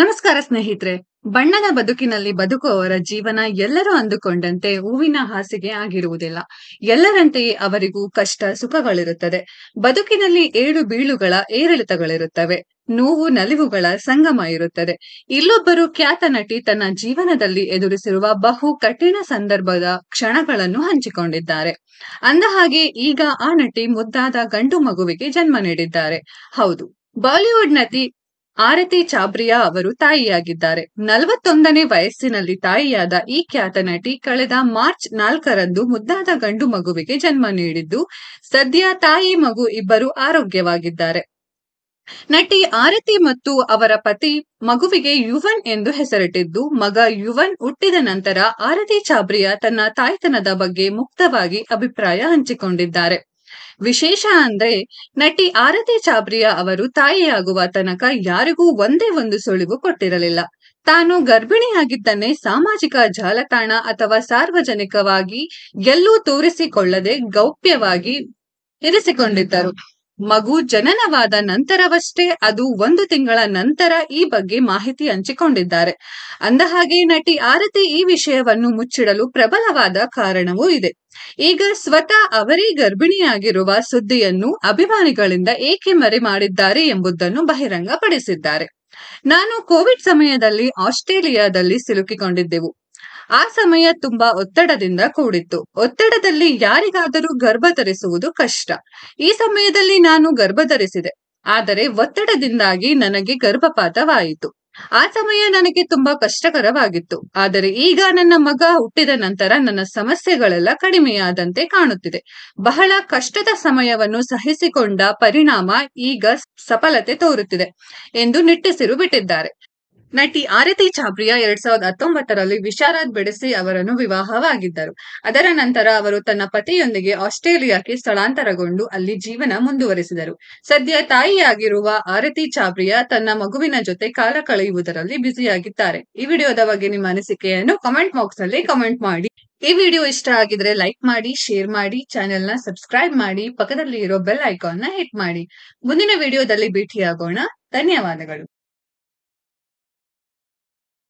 ನಮಸ್ಕಾರ ಸ್ನೇಹಿತರೆ ಬಣ್ಣದ ಬದುಕಿನಲ್ಲಿ ಬದುಕುವವರ ಜೀವನ ಎಲ್ಲರೂ ಅಂದುಕೊಂಡಂತೆ ಹೂವಿನ ಹಾಸಿಗೆ ಆಗಿರುವುದಿಲ್ಲ ಎಲ್ಲರಂತೆಯೇ ಅವರಿಗೂ ಕಷ್ಟ ಸುಖಗಳಿರುತ್ತದೆ ಬದುಕಿನಲ್ಲಿ ಏಳು ಬೀಳುಗಳ ಏರಿಳಿತಗಳಿರುತ್ತವೆ ನೋವು ನಲಿವುಗಳ ಸಂಗಮ ಇರುತ್ತದೆ ಇಲ್ಲೊಬ್ಬರು ಖ್ಯಾತ ನಟಿ ತನ್ನ ಜೀವನದಲ್ಲಿ ಎದುರಿಸಿರುವ ಬಹು ಕಠಿಣ ಸಂದರ್ಭದ ಕ್ಷಣಗಳನ್ನು ಹಂಚಿಕೊಂಡಿದ್ದಾರೆ ಅಂದಹಾಗೆ ಈಗ ಆ ನಟಿ ಮುದ್ದಾದ ಗಂಡು ಮಗುವಿಗೆ ಜನ್ಮ ನೀಡಿದ್ದಾರೆ ಹೌದು ಬಾಲಿವುಡ್ ನಟಿ ಆರತಿ ಚಾಬ್ರಿಯಾ ಅವರು ತಾಯಿಯಾಗಿದ್ದಾರೆ ನಲವತ್ತೊಂದನೇ ವಯಸ್ಸಿನಲ್ಲಿ ತಾಯಿಯಾದ ಈ ಖ್ಯಾತ ನಟಿ ಕಳೆದ ಮಾರ್ಚ್ ನಾಲ್ಕರಂದು ಮುದ್ದಾದ ಗಂಡು ಮಗುವಿಗೆ ಜನ್ಮ ನೀಡಿದ್ದು ಸದ್ಯ ತಾಯಿ ಮಗು ಇಬ್ಬರು ಆರೋಗ್ಯವಾಗಿದ್ದಾರೆ ನಟಿ ಆರತಿ ಮತ್ತು ಅವರ ಪತಿ ಮಗುವಿಗೆ ಯುವನ್ ಎಂದು ಹೆಸರಿಟ್ಟಿದ್ದು ಮಗ ಯುವನ್ ಹುಟ್ಟಿದ ನಂತರ ಆರತಿ ಚಾಬ್ರಿಯಾ ತನ್ನ ತಾಯ್ತನದ ಬಗ್ಗೆ ಮುಕ್ತವಾಗಿ ಅಭಿಪ್ರಾಯ ಹಂಚಿಕೊಂಡಿದ್ದಾರೆ ವಿಶೇಷ ಅಂದ್ರೆ ನಟಿ ಆರತಿ ಚಾಬ್ರಿಯಾ ಅವರು ತಾಯಿಯಾಗುವ ತನಕ ಯಾರಿಗೂ ಒಂದೇ ಒಂದು ಸುಳಿವು ಕೊಟ್ಟಿರಲಿಲ್ಲ ತಾನು ಗರ್ಭಿಣಿಯಾಗಿದ್ದನ್ನೇ ಸಾಮಾಜಿಕ ಜಾಲತಾಣ ಅಥವಾ ಸಾರ್ವಜನಿಕವಾಗಿ ಎಲ್ಲೂ ತೋರಿಸಿಕೊಳ್ಳದೆ ಗೌಪ್ಯವಾಗಿ ಇರಿಸಿಕೊಂಡಿದ್ದರು ಮಗು ಜನನವಾದ ನಂತರವಷ್ಟೇ ಅದು ಒಂದು ತಿಂಗಳ ನಂತರ ಈ ಬಗ್ಗೆ ಮಾಹಿತಿ ಹಂಚಿಕೊಂಡಿದ್ದಾರೆ ಅಂದಹಾಗೆ ನಟಿ ಆರತಿ ಈ ವಿಷಯವನ್ನು ಮುಚ್ಚಿಡಲು ಪ್ರಬಲವಾದ ಕಾರಣವೂ ಇದೆ ಈಗ ಸ್ವತಃ ಅವರೇ ಗರ್ಭಿಣಿಯಾಗಿರುವ ಸುದ್ದಿಯನ್ನು ಅಭಿಮಾನಿಗಳಿಂದ ಏಕೆ ಮರೆ ಮಾಡಿದ್ದಾರೆ ಎಂಬುದನ್ನು ಬಹಿರಂಗಪಡಿಸಿದ್ದಾರೆ ನಾನು ಕೋವಿಡ್ ಸಮಯದಲ್ಲಿ ಆಸ್ಟ್ರೇಲಿಯಾದಲ್ಲಿ ಸಿಲುಕಿಕೊಂಡಿದ್ದೆವು ಆ ಸಮಯ ತುಂಬಾ ಒತ್ತಡದಿಂದ ಕೂಡಿತ್ತು ಒತ್ತಡದಲ್ಲಿ ಯಾರಿಗಾದರೂ ಗರ್ಭ ಧರಿಸುವುದು ಕಷ್ಟ ಈ ಸಮಯದಲ್ಲಿ ನಾನು ಗರ್ಭ ಧರಿಸಿದೆ ಆದರೆ ಒತ್ತಡದಿಂದಾಗಿ ನನಗೆ ಗರ್ಭಪಾತವಾಯಿತು ಆ ಸಮಯ ನನಗೆ ತುಂಬಾ ಕಷ್ಟಕರವಾಗಿತ್ತು ಆದರೆ ಈಗ ನನ್ನ ಮಗ ಹುಟ್ಟಿದ ನಂತರ ನನ್ನ ಸಮಸ್ಯೆಗಳೆಲ್ಲ ಕಡಿಮೆಯಾದಂತೆ ಕಾಣುತ್ತಿದೆ ಬಹಳ ಕಷ್ಟದ ಸಮಯವನ್ನು ಸಹಿಸಿಕೊಂಡ ಪರಿಣಾಮ ಈಗ ಸಫಲತೆ ತೋರುತ್ತಿದೆ ಎಂದು ನಿಟ್ಟುಸಿರು ಬಿಟ್ಟಿದ್ದಾರೆ ನಟಿ ಆರತಿ ಚಾಬ್ರಿಯಾ ಎರಡ್ ಸಾವಿರದ ಹತ್ತೊಂಬತ್ತರಲ್ಲಿ ವಿಶಾರದ್ ಬೆಡಿಸಿ ಅವರನ್ನು ವಿವಾಹವಾಗಿದ್ದರು ಅದರ ನಂತರ ಅವರು ತನ್ನ ಪತಿಯೊಂದಿಗೆ ಆಸ್ಟ್ರೇಲಿಯಾಕ್ಕೆ ಸ್ಥಳಾಂತರಗೊಂಡು ಅಲ್ಲಿ ಜೀವನ ಮುಂದುವರೆಸಿದರು ಸದ್ಯ ತಾಯಿಯಾಗಿರುವ ಆರತಿ ಚಾಬ್ರಿಯಾ ತನ್ನ ಮಗುವಿನ ಜೊತೆ ಕಾಲ ಕಳೆಯುವುದರಲ್ಲಿ ಬ್ಯುಸಿಯಾಗಿದ್ದಾರೆ ಈ ವಿಡಿಯೋದ ಬಗ್ಗೆ ನಿಮ್ಮ ಅನಿಸಿಕೆಯನ್ನು ಕಮೆಂಟ್ ಬಾಕ್ಸ್ ನಲ್ಲಿ ಕಮೆಂಟ್ ಮಾಡಿ ಈ ವಿಡಿಯೋ ಇಷ್ಟ ಆಗಿದ್ರೆ ಲೈಕ್ ಮಾಡಿ ಶೇರ್ ಮಾಡಿ ಚಾನೆಲ್ ನ ಸಬ್ಸ್ಕ್ರೈಬ್ ಮಾಡಿ ಪಕ್ಕದಲ್ಲಿ ಇರೋ ಬೆಲ್ ಐಕಾನ್ ನ ಹಿಟ್ ಮಾಡಿ ಮುಂದಿನ ವಿಡಿಯೋದಲ್ಲಿ ಭೇಟಿಯಾಗೋಣ ಧನ್ಯವಾದಗಳು